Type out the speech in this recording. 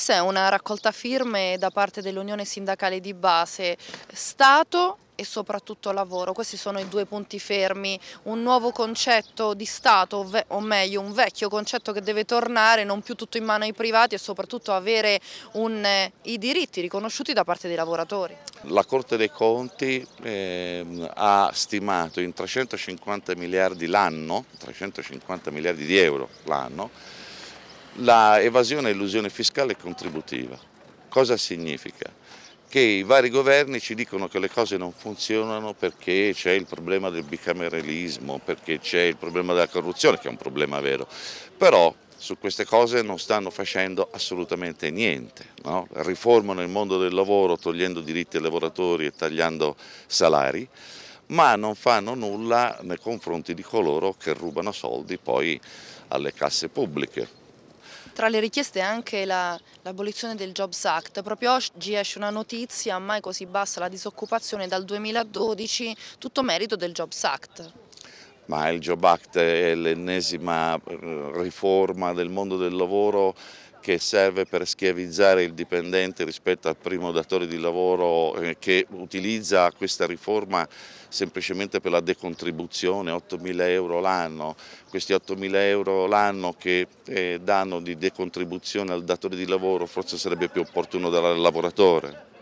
Questa è una raccolta firme da parte dell'Unione Sindacale di Base, Stato e soprattutto lavoro. Questi sono i due punti fermi, un nuovo concetto di Stato, o meglio un vecchio concetto che deve tornare, non più tutto in mano ai privati e soprattutto avere un, eh, i diritti riconosciuti da parte dei lavoratori. La Corte dei Conti eh, ha stimato in 350 miliardi l'anno, 350 miliardi di euro l'anno, l'evasione e l'illusione fiscale e contributiva. Cosa significa? Che i vari governi ci dicono che le cose non funzionano perché c'è il problema del bicameralismo, perché c'è il problema della corruzione, che è un problema vero, però su queste cose non stanno facendo assolutamente niente. No? Riformano il mondo del lavoro togliendo diritti ai lavoratori e tagliando salari, ma non fanno nulla nei confronti di coloro che rubano soldi poi alle casse pubbliche. Tra le richieste anche l'abolizione la, del Jobs Act, proprio oggi esce una notizia, mai così bassa la disoccupazione dal 2012, tutto merito del Jobs Act. Ma il Jobs Act è l'ennesima eh, riforma del mondo del lavoro che serve per schiavizzare il dipendente rispetto al primo datore di lavoro eh, che utilizza questa riforma semplicemente per la decontribuzione, 8.000 euro l'anno, questi 8.000 euro l'anno che eh, danno di decontribuzione al datore di lavoro forse sarebbe più opportuno dare al lavoratore.